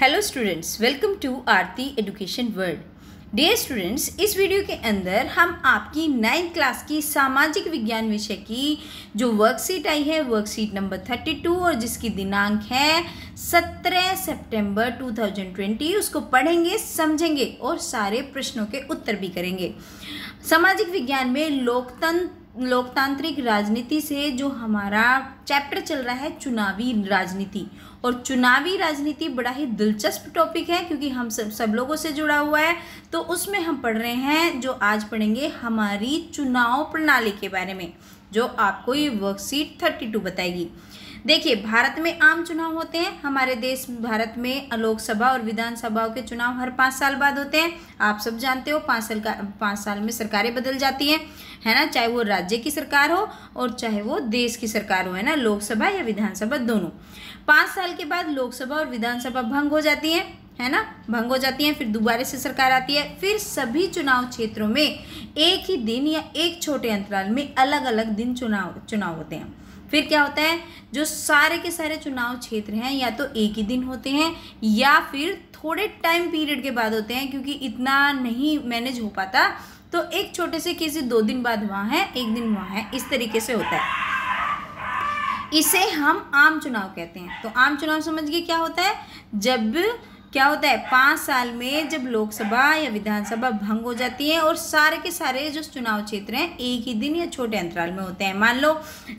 hello students welcome to Aarti education world dear students इस video के अंदर हम आपकी नाइन्थ क्लास की सामाजिक विज्ञान विषय की जो वर्कशीट आई है वर्कशीट नंबर थर्टी टू और जिसकी दिनांक है सत्रह सितंबर ट्वेंटी उसको पढ़ेंगे समझेंगे और सारे प्रश्नों के उत्तर भी करेंगे सामाजिक विज्ञान में लोकतंत्र लोकतांत्रिक राजनीति से जो हमारा चैप्टर चल रहा है चुनावी राजनीति और चुनावी राजनीति बड़ा ही दिलचस्प टॉपिक है क्योंकि हम सब सब लोगों से जुड़ा हुआ है तो उसमें हम पढ़ रहे हैं जो आज पढ़ेंगे हमारी चुनाव प्रणाली के बारे में जो आपको ये वर्कशीट थर्टी टू बताएगी देखिए भारत में आम चुनाव होते हैं हमारे देश भारत में लोकसभा और विधानसभाओं के चुनाव हर पाँच साल बाद होते हैं आप सब जानते हो पाँच साल का पाँच साल में सरकारें बदल जाती हैं है ना चाहे वो राज्य की सरकार हो और चाहे वो देश की सरकार हो है ना लोकसभा या विधानसभा दोनों पाँच साल के बाद लोकसभा और विधानसभा भंग हो जाती हैं है ना भंग हो जाती हैं फिर दोबारा से सरकार आती है फिर सभी चुनाव क्षेत्रों में एक ही दिन या एक छोटे अंतराल में अलग अलग दिन चुनाव चुनाव होते हैं फिर क्या होता है जो सारे के सारे चुनाव क्षेत्र हैं या तो एक ही दिन होते हैं या फिर थोड़े टाइम पीरियड के बाद होते हैं क्योंकि इतना नहीं मैनेज हो पाता तो एक छोटे से किसी दो दिन बाद वहाँ है एक दिन वहाँ है इस तरीके से होता है इसे हम आम चुनाव कहते हैं तो आम चुनाव समझ गए क्या होता है जब क्या होता है पाँच साल में जब लोकसभा या विधानसभा भंग हो जाती है और सारे के सारे जो चुनाव क्षेत्र हैं एक ही दिन या छोटे अंतराल में होते हैं मान लो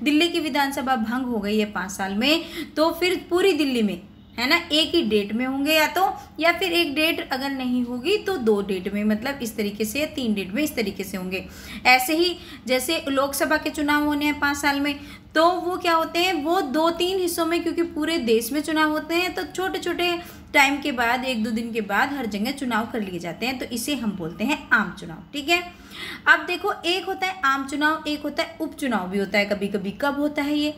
दिल्ली की विधानसभा भंग हो गई है पाँच साल में तो फिर पूरी दिल्ली में है ना एक ही डेट में होंगे या तो या फिर एक डेट अगर नहीं होगी तो दो डेट में मतलब इस तरीके से या तीन डेट में इस तरीके से होंगे ऐसे ही जैसे लोकसभा के चुनाव होने हैं पाँच साल में तो वो क्या होते हैं वो दो तीन हिस्सों में क्योंकि पूरे देश में चुनाव होते हैं तो छोटे छोटे टाइम के बाद एक दो दिन के बाद हर जगह चुनाव कर लिए जाते हैं तो इसे हम बोलते हैं आम चुनाव ठीक है अब देखो एक होता है आम चुनाव एक होता है उपचुनाव भी होता है कभी कभी कब होता है ये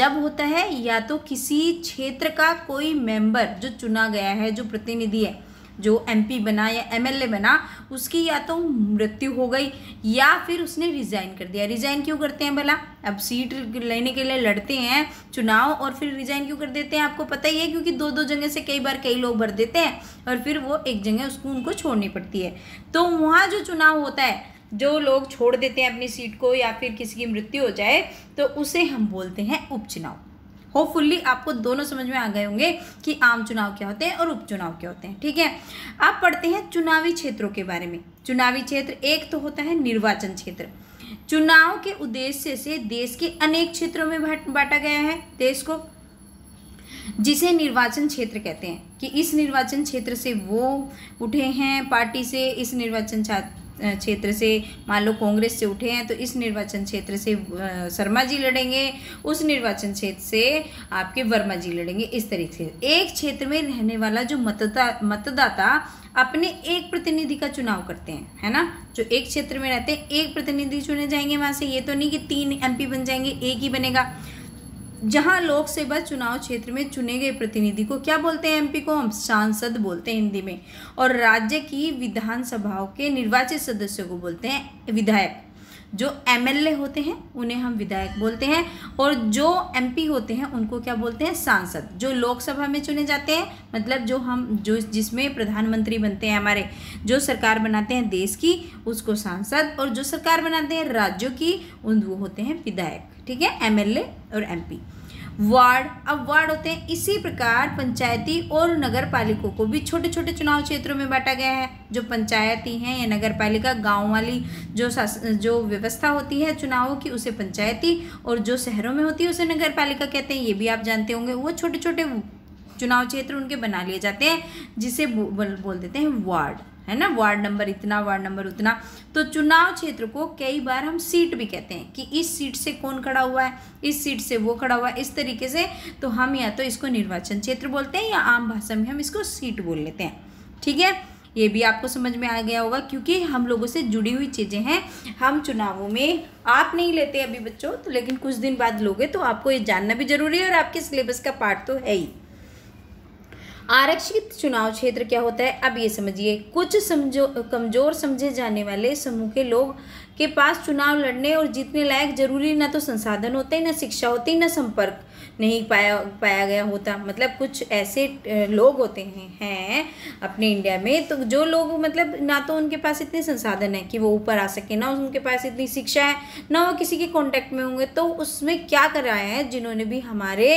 जब होता है या तो किसी क्षेत्र का कोई मेंबर जो चुना गया है जो प्रतिनिधि है जो एमपी बना या एमएलए बना उसकी या तो मृत्यु हो गई या फिर उसने रिज़ाइन कर दिया रिज़ाइन क्यों करते हैं भला अब सीट लेने के लिए लड़ते हैं चुनाव और फिर रिज़ाइन क्यों कर देते हैं आपको पता ही है क्योंकि दो दो जगह से कई बार कई लोग भर देते हैं और फिर वो एक जगह उसको उनको छोड़नी पड़ती है तो वहाँ जो चुनाव होता है जो लोग छोड़ देते हैं अपनी सीट को या फिर किसी की मृत्यु हो जाए तो उसे हम बोलते हैं उपचुनाव होपफुल्ली आपको दोनों समझ में आ गए होंगे कि आम चुनाव क्या होते हैं और उपचुनाव क्या होते हैं ठीक है अब पढ़ते हैं चुनावी क्षेत्रों के बारे में चुनावी क्षेत्र एक तो होता है निर्वाचन क्षेत्र चुनाव के उद्देश्य से देश के अनेक क्षेत्रों में बांटा गया है देश को जिसे निर्वाचन क्षेत्र कहते हैं कि इस निर्वाचन क्षेत्र से वो उठे हैं पार्टी से इस निर्वाचन क्षेत्र से मान लो कांग्रेस से उठे हैं तो इस निर्वाचन क्षेत्र से शर्मा जी लड़ेंगे उस निर्वाचन क्षेत्र से आपके वर्मा जी लड़ेंगे इस तरीके से एक क्षेत्र में रहने वाला जो मतदा मतदाता अपने एक प्रतिनिधि का चुनाव करते हैं है ना जो एक क्षेत्र में रहते हैं एक प्रतिनिधि चुने जाएंगे वहाँ से ये तो नहीं कि तीन एम बन जाएंगे एक ही बनेगा जहां लोकसभा चुनाव क्षेत्र में चुने गए प्रतिनिधि को क्या बोलते हैं एमपी को हम सांसद बोलते हैं हिंदी में और राज्य की विधानसभाओं के निर्वाचित सदस्यों को बोलते हैं विधायक जो एमएलए होते हैं उन्हें हम विधायक बोलते हैं और जो एमपी होते हैं उनको क्या बोलते हैं सांसद जो लोकसभा में चुने जाते हैं मतलब जो हम जो जिसमें प्रधानमंत्री बनते हैं हमारे जो सरकार बनाते हैं देश की उसको सांसद और जो सरकार बनाते हैं राज्यों की उन वो होते हैं विधायक ठीक है एमएलए और एमपी वार्ड अब वार्ड होते हैं इसी प्रकार पंचायती और नगर पालिकों को भी छोटे छोटे चुनाव क्षेत्रों में बांटा गया है जो पंचायती हैं या नगर पालिका गाँव वाली जो जो व्यवस्था होती है चुनावों की उसे पंचायती और जो शहरों में होती है उसे नगर पालिका कहते हैं ये भी आप जानते होंगे वो छोटे छोटे चुनाव क्षेत्र उनके बना लिए जाते हैं जिसे बोल देते हैं वार्ड है ना वार्ड नंबर इतना वार्ड नंबर उतना तो चुनाव क्षेत्र को कई बार हम सीट भी कहते हैं कि इस सीट से कौन खड़ा हुआ है इस सीट से वो खड़ा हुआ है इस तरीके से तो हम या तो इसको निर्वाचन क्षेत्र बोलते हैं या आम भाषा में हम इसको सीट बोल लेते हैं ठीक है ये भी आपको समझ में आ गया होगा क्योंकि हम लोगों से जुड़ी हुई चीज़ें हैं हम चुनावों में आप नहीं लेते अभी बच्चों तो लेकिन कुछ दिन बाद लोगे तो आपको ये जानना भी जरूरी है और आपके सिलेबस का पार्ट तो है ही आरक्षित चुनाव क्षेत्र क्या होता है अब ये समझिए कुछ समझो कमज़ोर समझे जाने वाले समूह के लोग के पास चुनाव लड़ने और जीतने लायक जरूरी ना तो संसाधन होते हैं ना शिक्षा होती ना संपर्क नहीं पाया पाया गया होता मतलब कुछ ऐसे लोग होते हैं हैं अपने इंडिया में तो जो लोग मतलब ना तो उनके पास इतने संसाधन है कि वो ऊपर आ सके ना उनके पास इतनी शिक्षा है ना वो किसी के कांटेक्ट में होंगे तो उसमें क्या कराया है जिन्होंने भी हमारे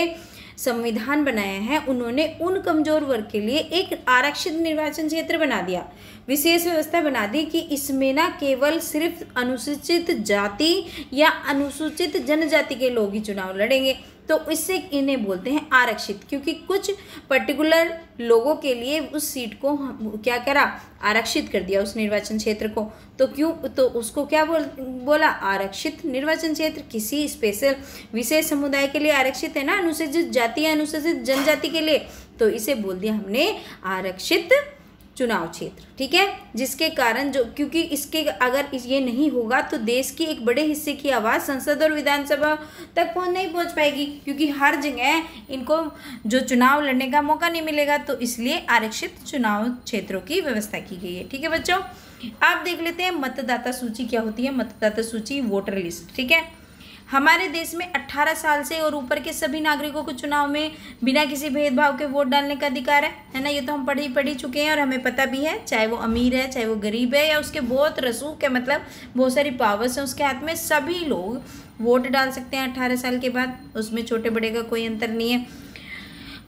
संविधान बनाया है उन्होंने उन कमजोर वर्ग के लिए एक आरक्षित निर्वाचन क्षेत्र बना दिया विशेष व्यवस्था बना दी कि इसमें ना केवल सिर्फ अनुसूचित जाति या अनुसूचित जनजाति के लोग ही चुनाव लड़ेंगे तो इससे इन्हें बोलते हैं आरक्षित क्योंकि कुछ पर्टिकुलर लोगों के लिए उस सीट को क्या करा आरक्षित कर दिया उस निर्वाचन क्षेत्र को तो क्यों तो उसको क्या बोल बोला आरक्षित निर्वाचन क्षेत्र किसी स्पेशल विशेष समुदाय के लिए आरक्षित है ना अनुसूचित जाति या अनुसूचित जनजाति के लिए तो इसे बोल दिया हमने आरक्षित चुनाव क्षेत्र ठीक है जिसके कारण जो क्योंकि इसके अगर ये नहीं होगा तो देश की एक बड़े हिस्से की आवाज़ संसद और विधानसभा तक पहुंच नहीं पहुंच पाएगी क्योंकि हर जगह इनको जो चुनाव लड़ने का मौका नहीं मिलेगा तो इसलिए आरक्षित चुनाव क्षेत्रों की व्यवस्था की गई है ठीक है बच्चों आप देख लेते हैं मतदाता सूची क्या होती है मतदाता सूची वोटर लिस्ट ठीक है हमारे देश में 18 साल से और ऊपर के सभी नागरिकों को चुनाव में बिना किसी भेदभाव के वोट डालने का अधिकार है है ना ये तो हम पढ़ ही पढ़ ही चुके हैं और हमें पता भी है चाहे वो अमीर है चाहे वो गरीब है या उसके बहुत रसूख है मतलब बहुत सारी पावर्स हैं उसके हाथ में सभी लोग वोट डाल सकते हैं अट्ठारह साल के बाद उसमें छोटे बड़े का कोई अंतर नहीं है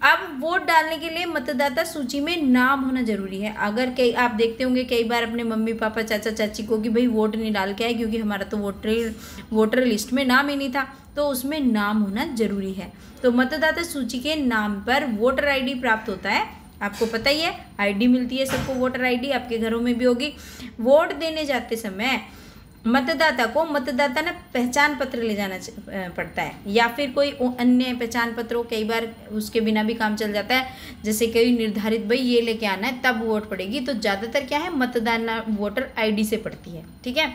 अब वोट डालने के लिए मतदाता सूची में नाम होना जरूरी है अगर कई आप देखते होंगे कई बार अपने मम्मी पापा चाचा चाची को कि भाई वोट नहीं डाल के आए क्योंकि हमारा तो वोटर वोटर लिस्ट में नाम ही नहीं था तो उसमें नाम होना जरूरी है तो मतदाता सूची के नाम पर वोटर आई प्राप्त होता है आपको पता ही है आईडी मिलती है सबको वोटर आईडी आपके घरों में भी होगी वोट देने जाते समय मतदाता को मतदाता ने पहचान पत्र ले जाना पड़ता है या फिर कोई अन्य पहचान पत्र कई बार उसके बिना भी काम चल जाता है जैसे कई निर्धारित भाई ये लेके आना है तब वोट पड़ेगी तो ज़्यादातर क्या है मतदाता वोटर आईडी से पड़ती है ठीक है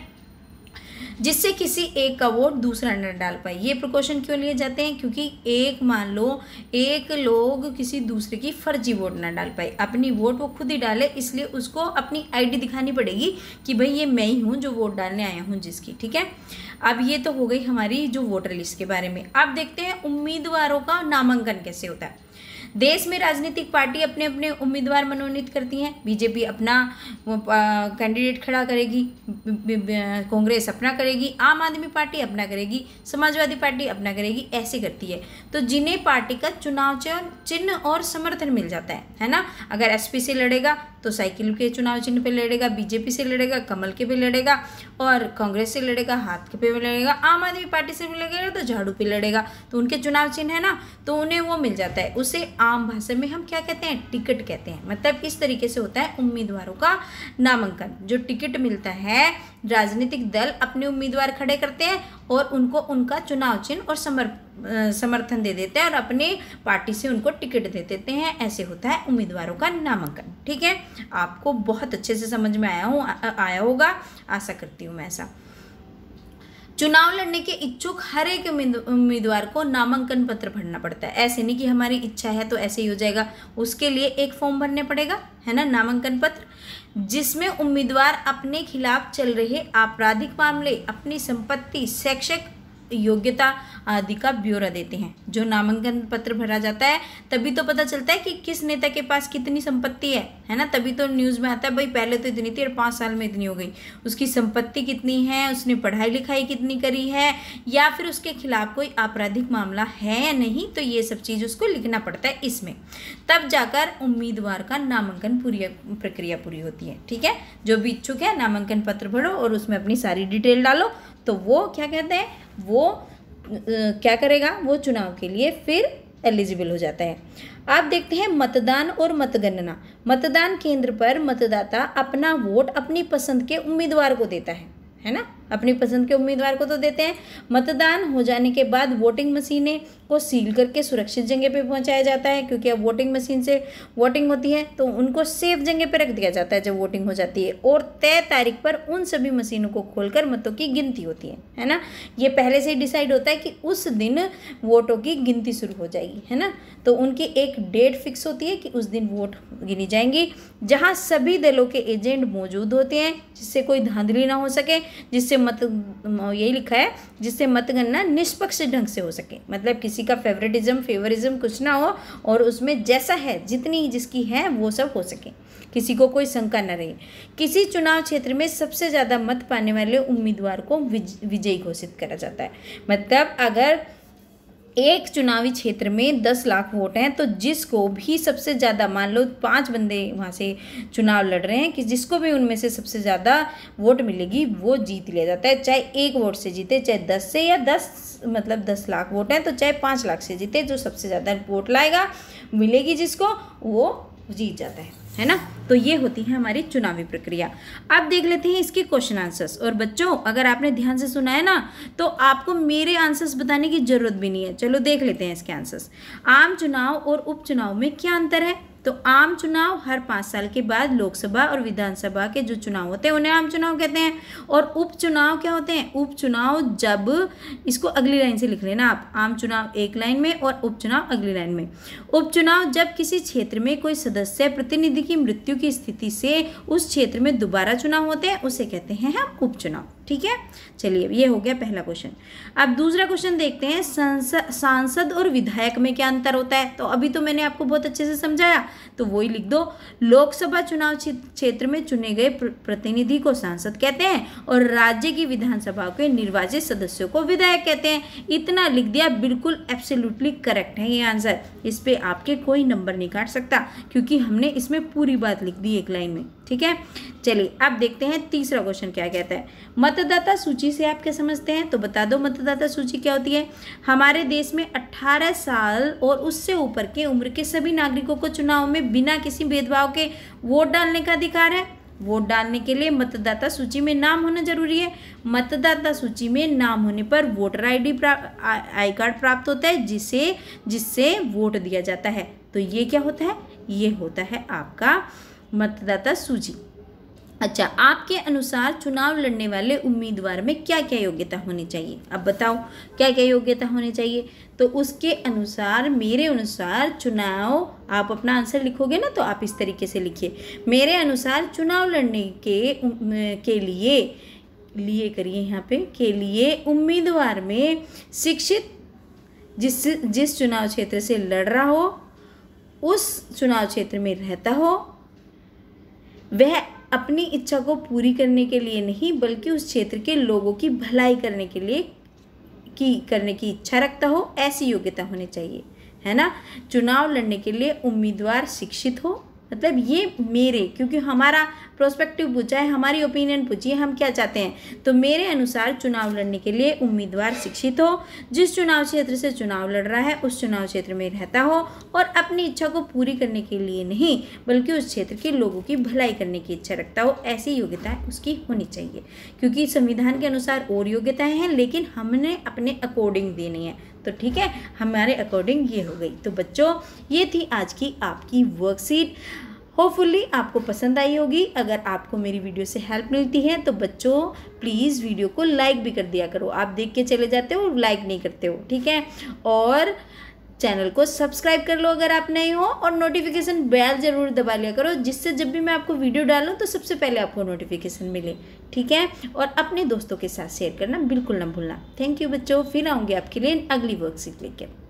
जिससे किसी एक का वोट दूसरा न डाल पाए ये प्रिकॉशन क्यों लिए जाते हैं क्योंकि एक मान लो एक लोग किसी दूसरे की फर्जी वोट ना डाल पाए अपनी वोट वो खुद ही डाले इसलिए उसको अपनी आईडी दिखानी पड़ेगी कि भाई ये मैं ही हूँ जो वोट डालने आया हूँ जिसकी ठीक है अब ये तो हो गई हमारी जो वोटर लिस्ट के बारे में अब देखते हैं उम्मीदवारों का नामांकन कैसे होता है देश में राजनीतिक पार्टी अपने अपने उम्मीदवार मनोनीत करती हैं बीजेपी अपना कैंडिडेट खड़ा करेगी कांग्रेस अपना करेगी आम आदमी पार्टी अपना करेगी समाजवादी पार्टी अपना करेगी ऐसे करती है तो जिन्हें पार्टी का चुनाव चिन्ह और समर्थन मिल जाता है है ना अगर एसपी से लड़ेगा तो साइकिल के चुनाव चिन्ह पे लड़ेगा बीजेपी से लड़ेगा कमल के भी लड़ेगा और कांग्रेस से लड़ेगा हाथ के पे भी लड़ेगा आम आदमी पार्टी से भी लड़ेगा तो झाड़ू पे लड़ेगा तो उनके चुनाव चिन्ह है ना तो उन्हें वो मिल जाता है उसे आम भाषा में हम क्या कहते हैं टिकट कहते हैं मतलब इस तरीके से होता है उम्मीदवारों का नामांकन जो टिकट मिलता है राजनीतिक दल अपने उम्मीदवार खड़े करते हैं और उनको उनका चुनाव चिन्ह और समर्पण समर्थन दे देते हैं और अपनी पार्टी से उनको टिकट दे देते हैं ऐसे होता है उम्मीदवारों का नामांकन ठीक है आपको बहुत अच्छे से समझ में आया हूँ आया होगा आशा करती हूँ मैं ऐसा चुनाव लड़ने के इच्छुक हर एक उम्मीदवार को नामांकन पत्र भरना पड़ता है ऐसे नहीं कि हमारी इच्छा है तो ऐसे ही हो जाएगा उसके लिए एक फॉर्म भरने पड़ेगा है ना नामांकन पत्र जिसमें उम्मीदवार अपने खिलाफ चल रहे आपराधिक मामले अपनी संपत्ति शैक्षिक योग्यता आदि का ब्यौरा देते हैं जो नामांकन पत्र भरा जाता है तभी तो पता चलता है कि किस नेता के पास कितनी संपत्ति है है ना तभी तो न्यूज़ में आता है भाई पहले तो इतनी थी और पाँच साल में इतनी हो गई उसकी संपत्ति कितनी है उसने पढ़ाई लिखाई कितनी करी है या फिर उसके खिलाफ कोई आपराधिक मामला है या नहीं तो ये सब चीज़ उसको लिखना पड़ता है इसमें तब जाकर उम्मीदवार का नामांकन पूरी प्रक्रिया पूरी होती है ठीक है जो भी इच्छुक है नामांकन पत्र भरो और उसमें अपनी सारी डिटेल डालो तो वो क्या कहते हैं वो क्या करेगा वो चुनाव के लिए फिर एलिजिबल हो जाता है आप देखते हैं मतदान और मतगणना मतदान केंद्र पर मतदाता अपना वोट अपनी पसंद के उम्मीदवार को देता है है ना अपनी पसंद के उम्मीदवार को तो देते हैं मतदान हो जाने के बाद वोटिंग मशीनें को सील करके सुरक्षित जगह पे पहुंचाया जाता है क्योंकि अब वोटिंग मशीन से वोटिंग होती है तो उनको सेफ जगह पे रख दिया जाता है जब वोटिंग हो जाती है और तय तारीख पर उन सभी मशीनों को खोलकर मतों की गिनती होती है है ना ये पहले से ही डिसाइड होता है कि उस दिन वोटों की गिनती शुरू हो जाएगी है ना तो उनकी एक डेट फिक्स होती है कि उस दिन वोट गिनी जाएंगी जहाँ सभी दलों के एजेंट मौजूद होते हैं जिससे कोई धांधली ना हो सके जिससे मत यही लिखा है जिससे मतगणना निष्पक्ष ढंग से हो सके मतलब किसी का फेवरेटिज्म फेवरिज्म कुछ ना हो और उसमें जैसा है जितनी जिसकी है वो सब हो सके किसी को कोई शंका न रहे किसी चुनाव क्षेत्र में सबसे ज़्यादा मत पाने वाले उम्मीदवार को विजयी घोषित करा जाता है मतलब अगर एक चुनावी क्षेत्र में दस लाख वोट हैं तो जिसको भी सबसे ज़्यादा मान लो पांच बंदे वहाँ से चुनाव लड़ रहे हैं कि जिसको भी उनमें से सबसे ज़्यादा वोट मिलेगी वो जीत लिया जाता है चाहे एक वोट से जीते चाहे दस से या दस मतलब दस लाख वोट हैं तो चाहे पाँच लाख से जीते जो सबसे ज़्यादा वोट लाएगा मिलेगी जिसको वो जीत जाता है है ना तो ये होती है हमारी चुनावी प्रक्रिया अब देख लेते हैं इसके क्वेश्चन आंसर्स और बच्चों अगर आपने ध्यान से सुना है ना तो आपको मेरे आंसर्स बताने की जरूरत भी नहीं है चलो देख लेते हैं इसके आंसर्स आम चुनाव और उपचुनाव में क्या अंतर है तो आम चुनाव हर पाँच साल के बाद लोकसभा और विधानसभा के जो चुनाव होते हैं उन्हें आम चुनाव कहते हैं और उपचुनाव क्या होते हैं उपचुनाव जब इसको अगली लाइन से लिख लेना आप आम चुनाव एक लाइन में और उपचुनाव अगली लाइन में उपचुनाव जब किसी क्षेत्र में कोई सदस्य प्रतिनिधि की मृत्यु की स्थिति से उस क्षेत्र में दोबारा चुनाव होते हैं उसे कहते हैं हम उपचुनाव ठीक है चलिए ये हो गया पहला क्वेश्चन अब दूसरा क्वेश्चन देखते हैं सांसद और विधायक में क्या अंतर होता है तो अभी तो मैंने आपको बहुत अच्छे से समझाया तो वही लिख दो लोकसभा चुनाव क्षेत्र में चुने गए प्रतिनिधि को सांसद कहते हैं और राज्य की विधानसभा के निर्वाचित सदस्यों को विधायक कहते हैं इतना लिख दिया बिल्कुल एब्सोल्युटली करेक्ट है ये आंसर इस पर आपके कोई नंबर नहीं काट सकता क्योंकि हमने इसमें पूरी बात लिख दी एक लाइन में ठीक है चलिए अब देखते हैं तीसरा क्वेश्चन क्या कहता है मतदाता सूची से आप क्या समझते हैं तो बता दो मतदाता सूची क्या होती है हमारे देश में 18 साल और उससे ऊपर के उम्र के सभी नागरिकों को चुनाव में बिना किसी भेदभाव के वोट डालने का अधिकार है वोट डालने के लिए मतदाता सूची में नाम होना जरूरी है मतदाता सूची में नाम होने पर वोटर आईडी आई कार्ड प्राप्त होता है जिसे जिससे वोट दिया जाता है तो ये क्या होता है ये होता है आपका मतदाता सूची अच्छा आपके अनुसार चुनाव लड़ने वाले उम्मीदवार में क्या क्या योग्यता होनी चाहिए अब बताओ क्या क्या योग्यता होनी चाहिए तो उसके अनुसार मेरे अनुसार चुनाव आप अपना आंसर लिखोगे ना तो आप इस तरीके से लिखिए मेरे अनुसार चुनाव लड़ने के के लिए लिए करिए यहाँ पे के लिए उम्मीदवार में शिक्षित जिस जिस चुनाव क्षेत्र से लड़ रहा हो उस चुनाव क्षेत्र में रहता हो वह अपनी इच्छा को पूरी करने के लिए नहीं बल्कि उस क्षेत्र के लोगों की भलाई करने के लिए की करने की इच्छा रखता हो ऐसी योग्यता होनी चाहिए है ना चुनाव लड़ने के लिए उम्मीदवार शिक्षित हो मतलब ये मेरे क्योंकि हमारा प्रोस्पेक्टिव पूछा है हमारी ओपिनियन पूछिए हम क्या चाहते हैं तो मेरे अनुसार चुनाव लड़ने के लिए उम्मीदवार शिक्षित हो जिस चुनाव क्षेत्र से चुनाव लड़ रहा है उस चुनाव क्षेत्र में रहता हो और अपनी इच्छा को पूरी करने के लिए नहीं बल्कि उस क्षेत्र के लोगों की भलाई करने की इच्छा रखता हो ऐसी योग्यताएँ उसकी होनी चाहिए क्योंकि संविधान के अनुसार और योग्यताएँ हैं लेकिन हमने अपने अकॉर्डिंग देनी है तो ठीक है हमारे अकॉर्डिंग ये हो गई तो बच्चों ये थी आज की आपकी वर्कशीट होपफुली आपको पसंद आई होगी अगर आपको मेरी वीडियो से हेल्प मिलती है तो बच्चों प्लीज़ वीडियो को लाइक भी कर दिया करो आप देख के चले जाते हो लाइक नहीं करते हो ठीक है और चैनल को सब्सक्राइब कर लो अगर आप नहीं हो और नोटिफिकेशन बेल ज़रूर दबा लिया करो जिससे जब भी मैं आपको वीडियो डालूँ तो सबसे पहले आपको नोटिफिकेशन मिले ठीक है और अपने दोस्तों के साथ शेयर करना बिल्कुल ना भूलना थैंक यू बच्चों फिर आऊँगी आपके लिए अगली वर्कशीट लेकर